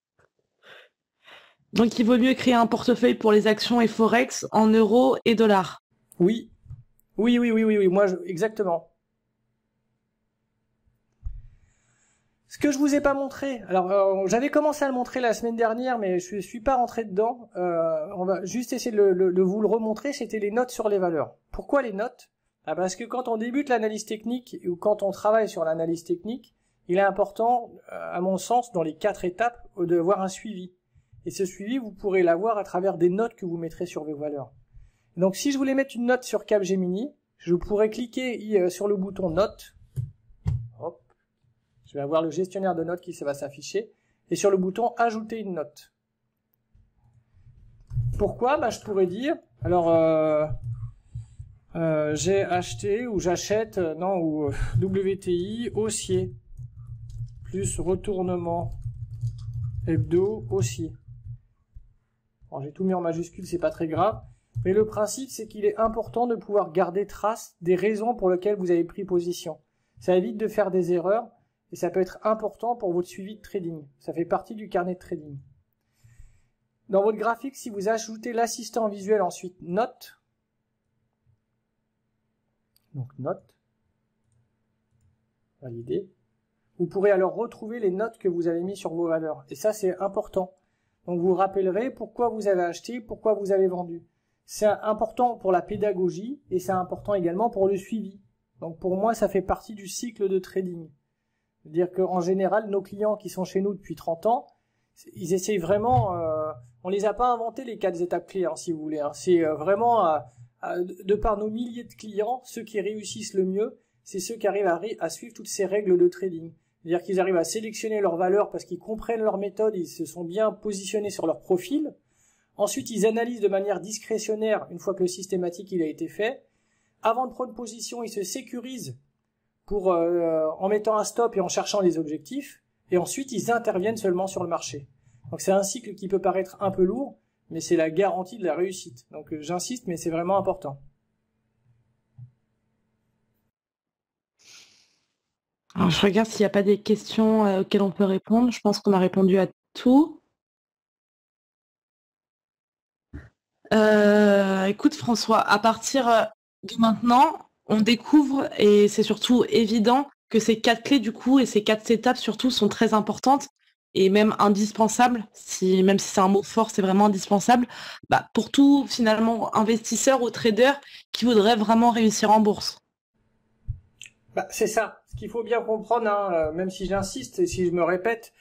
*laughs* Donc il vaut mieux créer un portefeuille pour les actions et forex en euros et dollars. Oui. Oui, oui, oui, oui, oui. Moi, exactement. Ce que je vous ai pas montré, alors euh, j'avais commencé à le montrer la semaine dernière, mais je suis pas rentré dedans. Euh, on va juste essayer de, vous le remontrer. C'était les notes sur les valeurs. Pourquoi les notes ah, Parce que quand on débute l'analyse technique ou quand on travaille sur l'analyse technique, il est important, euh, à mon sens, dans les quatre étapes, de voir un suivi. Et ce suivi, vous pourrez l'avoir à travers des notes que vous mettrez sur vos valeurs. Donc si je voulais mettre une note sur Capgemini, je pourrais cliquer sur le bouton Note vais avoir le gestionnaire de notes qui va s'afficher, et sur le bouton ajouter une note. Pourquoi ben, Je pourrais dire, alors euh, euh, j'ai acheté ou j'achète, euh, non, ou WTI haussier, plus retournement hebdo haussier. j'ai tout mis en majuscule, c'est pas très grave. Mais le principe, c'est qu'il est important de pouvoir garder trace des raisons pour lesquelles vous avez pris position. Ça évite de faire des erreurs et ça peut être important pour votre suivi de trading. Ça fait partie du carnet de trading. Dans votre graphique, si vous ajoutez l'assistant visuel ensuite note, donc note, validé, vous pourrez alors retrouver les notes que vous avez mises sur vos valeurs. Et ça, c'est important. Donc vous vous rappellerez pourquoi vous avez acheté, pourquoi vous avez vendu. C'est important pour la pédagogie et c'est important également pour le suivi. Donc pour moi, ça fait partie du cycle de trading. C'est-à-dire qu'en général, nos clients qui sont chez nous depuis 30 ans, ils essayent vraiment. On euh, on les a pas inventés les quatre étapes clés, hein, si vous voulez. Hein. C'est euh, vraiment euh, de par nos milliers de clients, ceux qui réussissent le mieux, c'est ceux qui arrivent à, à, suivre toutes ces règles de trading. C'est-à-dire qu'ils arrivent à sélectionner leurs valeurs parce qu'ils comprennent leur méthode, ils se sont bien positionnés sur leur profil. Ensuite, ils analysent de manière discrétionnaire une fois que le systématique il a été fait. Avant de prendre position, ils se sécurisent pour euh, en mettant un stop et en cherchant les objectifs, et ensuite ils interviennent seulement sur le marché. Donc c'est un cycle qui peut paraître un peu lourd, mais c'est la garantie de la réussite. Donc euh, j'insiste, mais c'est vraiment important. Alors je regarde s'il n'y a pas des questions euh, auxquelles on peut répondre. Je pense qu'on a répondu à tout. écoute François, à partir de maintenant, on découvre et c'est surtout évident que ces quatre clés du coup et ces quatre étapes surtout sont très importantes et même indispensables, si, même si c'est un mot fort, c'est vraiment indispensable, bah, pour tout finalement investisseur ou trader qui voudrait vraiment réussir en bourse. Bah, c'est ça, ce qu'il faut bien comprendre, hein, euh, même si j'insiste et si je me répète,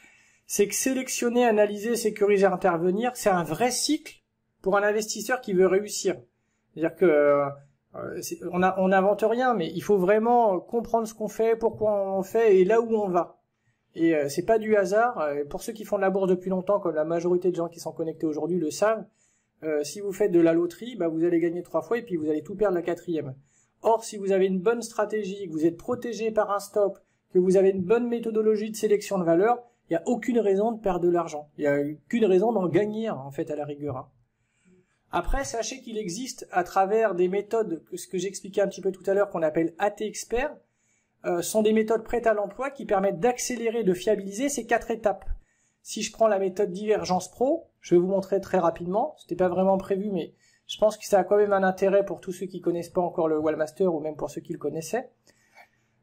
c'est que sélectionner, analyser, sécuriser, intervenir, c'est un vrai cycle pour un investisseur qui veut réussir. C'est-à-dire que euh, euh, on n'invente rien, mais il faut vraiment comprendre ce qu'on fait, pourquoi on fait et là où on va. Et euh, c'est pas du hasard. Euh, pour ceux qui font de la bourse depuis longtemps, comme la majorité de gens qui sont connectés aujourd'hui le savent, euh, si vous faites de la loterie, bah, vous allez gagner trois fois et puis vous allez tout perdre la quatrième. Or, si vous avez une bonne stratégie, que vous êtes protégé par un stop, que vous avez une bonne méthodologie de sélection de valeur, il n'y a aucune raison de perdre de l'argent. Il n'y a aucune raison d'en gagner, en fait, à la rigueur. Hein. Après, sachez qu'il existe à travers des méthodes, ce que j'expliquais un petit peu tout à l'heure, qu'on appelle AT Expert, euh, sont des méthodes prêtes à l'emploi qui permettent d'accélérer, de fiabiliser ces quatre étapes. Si je prends la méthode Divergence Pro, je vais vous montrer très rapidement, ce n'était pas vraiment prévu, mais je pense que ça a quand même un intérêt pour tous ceux qui connaissent pas encore le Wallmaster ou même pour ceux qui le connaissaient.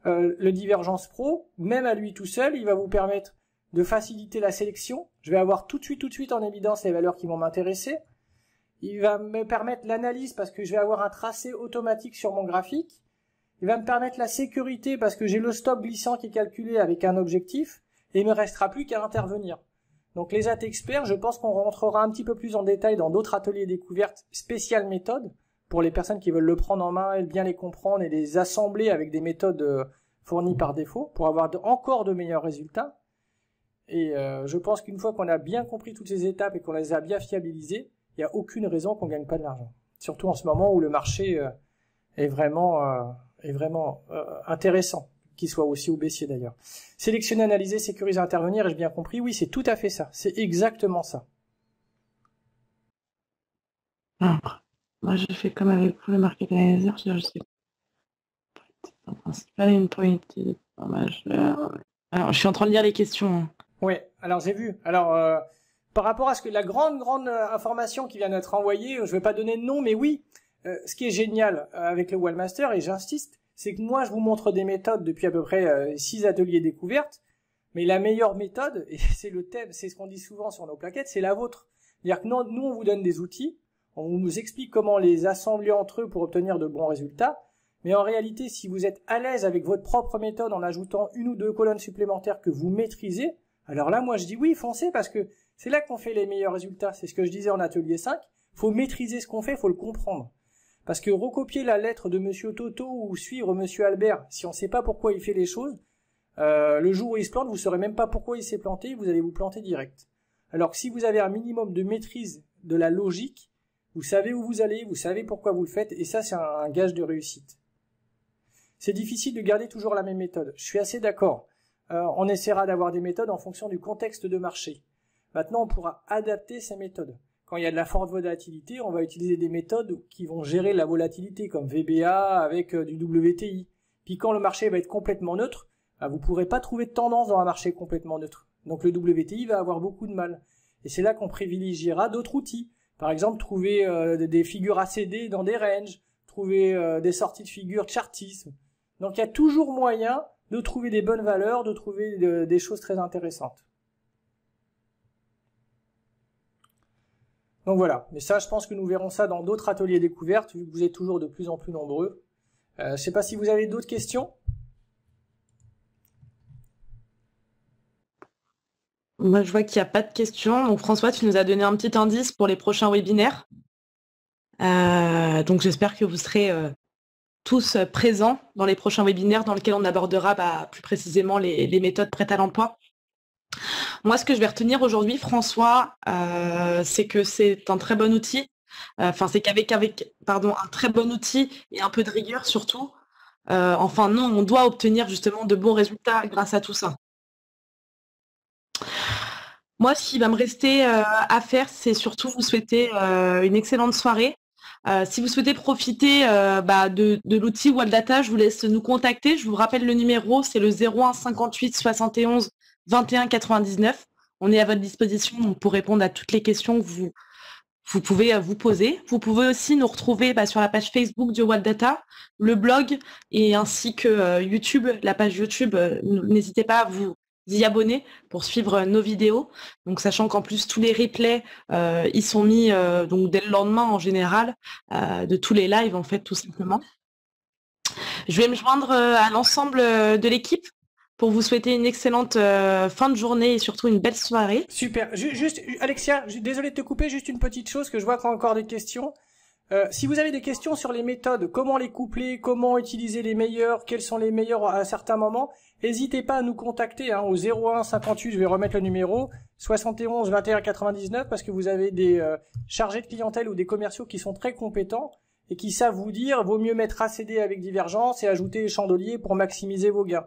Euh, le Divergence Pro, même à lui tout seul, il va vous permettre de faciliter la sélection. Je vais avoir tout de suite, tout de suite en évidence les valeurs qui vont m'intéresser il va me permettre l'analyse parce que je vais avoir un tracé automatique sur mon graphique, il va me permettre la sécurité parce que j'ai le stop glissant qui est calculé avec un objectif, et il me restera plus qu'à intervenir. Donc les AT experts, je pense qu'on rentrera un petit peu plus en détail dans d'autres ateliers découvertes spéciales méthodes pour les personnes qui veulent le prendre en main et bien les comprendre et les assembler avec des méthodes euh, fournies par défaut pour avoir encore de meilleurs résultats. Et euh, je pense qu'une fois qu'on a bien compris toutes ces étapes et qu'on les a bien fiabilisées, il n'y a aucune raison qu'on ne gagne pas de l'argent. Surtout en ce moment où le marché euh, est vraiment, euh, est vraiment euh, intéressant, qu'il soit aussi ou baissier d'ailleurs. Sélectionner, analyser, sécuriser, intervenir, ai-je bien compris Oui, c'est tout à fait ça. C'est exactement ça. Moi, je fais comme avec vous, le market analyzer, je sais en Alors, je suis en train de lire les questions. Hein. Oui, alors j'ai vu. Alors, par rapport à ce que la grande, grande euh, information qui vient d'être envoyée, euh, je ne vais pas donner de nom, mais oui, euh, ce qui est génial avec le Wallmaster, et j'insiste, c'est que moi, je vous montre des méthodes depuis à peu près six ateliers découvertes, mais la meilleure méthode, *laughs* et c'est le thème, c'est ce qu'on dit souvent sur nos plaquettes, c'est la vôtre. C'est-à-dire que non, nous, on vous donne des outils, on vous explique comment les assembler entre eux pour obtenir de bons résultats, mais en réalité, si vous êtes à l'aise avec votre propre méthode en ajoutant une ou deux colonnes supplémentaires que vous maîtrisez, alors là, moi, je dis oui, foncez, parce que c'est là qu'on fait les meilleurs résultats. C'est ce que je disais en atelier 5. Faut maîtriser ce qu'on fait, faut le comprendre. Parce que recopier la lettre de Monsieur Toto ou suivre Monsieur Albert, si on ne sait pas pourquoi il fait les choses, euh, le jour où il se plante, vous ne saurez même pas pourquoi il s'est planté, vous allez vous planter direct. Alors que si vous avez un minimum de maîtrise de la logique, vous savez où vous allez, vous savez pourquoi vous le faites, et ça c'est un gage de réussite. C'est difficile de garder toujours la même méthode. Je suis assez d'accord. Euh, on essaiera d'avoir des méthodes en fonction du contexte de marché. Maintenant, on pourra adapter ces méthodes. Quand il y a de la forte volatilité, on va utiliser des méthodes qui vont gérer la volatilité, comme VBA avec euh, du WTI. Puis quand le marché va être complètement neutre, bah, vous ne pourrez pas trouver de tendance dans un marché complètement neutre. Donc le WTI va avoir beaucoup de mal. Et c'est là qu'on privilégiera d'autres outils. Par exemple, trouver euh, des figures ACD dans des ranges, trouver euh, des sorties de figures chartisme. Donc il y a toujours moyen de trouver des bonnes valeurs, de trouver des choses très intéressantes. Donc voilà, mais ça je pense que nous verrons ça dans d'autres ateliers découvertes, vu que vous êtes toujours de plus en plus nombreux. Euh, je ne sais pas si vous avez d'autres questions. Moi je vois qu'il n'y a pas de questions. Donc François, tu nous as donné un petit indice pour les prochains webinaires. Euh, donc j'espère que vous serez euh, tous présents dans les prochains webinaires dans lesquels on abordera bah, plus précisément les méthodes prêtes à l'emploi. Moi, ce que je vais retenir aujourd'hui, François, euh, c'est que c'est un très bon outil. Euh, enfin, c'est qu'avec avec, pardon, un très bon outil et un peu de rigueur surtout. Euh, enfin, non, on doit obtenir justement de bons résultats grâce à tout ça. Moi, ce qui va me rester à faire, c'est surtout vous souhaiter une excellente soirée. si vous souhaitez profiter bah, de, de l'outil Waldata, je vous laisse nous contacter. Je vous rappelle le numéro, c'est le 01 58 71 21 99. On est à votre disposition pour répondre à toutes les questions que vous, vous pouvez euh, vous poser. Vous pouvez aussi nous retrouver bah, sur la page Facebook du Wild Data, le blog et ainsi que euh, YouTube, la page YouTube. Euh, n'hésitez pas à vous y abonner pour suivre nos vidéos. Donc sachant qu'en plus tous les replays ils sont mis donc dès le lendemain en général de tous les lives en fait tout simplement. Je vais me joindre à l'ensemble de l'équipe pour vous souhaiter une excellente euh, fin de journée et surtout une belle soirée. Super. Juste, euh, Alexia, désolé de te couper, juste une petite chose que je vois qu'on a encore des questions. Euh, si vous avez des questions sur les méthodes, comment les coupler, comment utiliser les meilleurs, quels sont les meilleurs à certains moments, n'hésitez pas à nous contacter hein, au 01 58, je vais remettre le numéro, 71 21 99, parce que vous avez des chargés de clientèle ou des commerciaux qui sont très compétents et qui savent vous dire, vaut mieux mettre ACD avec divergence et ajouter chandeliers pour maximiser vos gains.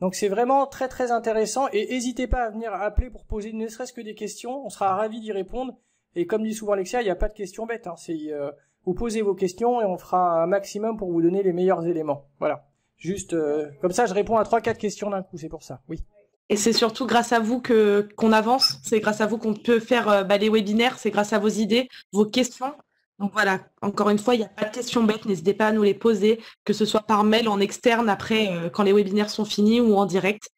Donc c'est vraiment très très intéressant et n'hésitez pas à venir appeler pour poser ne serait-ce que des questions, on sera ravi d'y répondre. Et comme dit souvent Alexia, il n'y a pas de questions bêtes. Hein. C'est euh, vous posez vos questions et on fera un maximum pour vous donner les meilleurs éléments. Voilà. Juste euh, comme ça, je réponds à trois quatre questions d'un coup. C'est pour ça. Oui. Et c'est surtout grâce à vous que qu'on avance. C'est grâce à vous qu'on peut faire les euh, bah, webinaires. C'est grâce à vos idées, vos questions. Donc voilà, encore une fois, il n'y a pas de questions bêtes, n'hésitez pas à nous les poser, que ce soit par mail, en externe, après, euh, quand les webinaires sont finis ou en direct.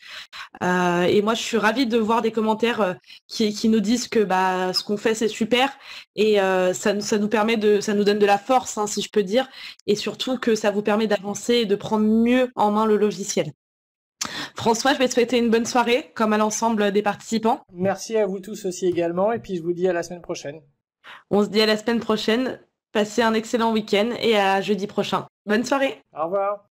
Euh, et moi, je suis ravie de voir des commentaires euh, qui, nous disent que bah, ce qu'on fait, c'est super, et ça, nous permet de, ça nous donne de la force, hein, si je peux dire, et surtout que ça vous permet d'avancer et de prendre mieux en main le logiciel. François, je vais te souhaiter une bonne soirée, comme à l'ensemble des participants. Merci à vous tous aussi également, et puis je vous dis à la semaine prochaine. On se dit à la semaine prochaine. Passez un excellent week-end et à jeudi prochain. Bonne soirée. Au revoir.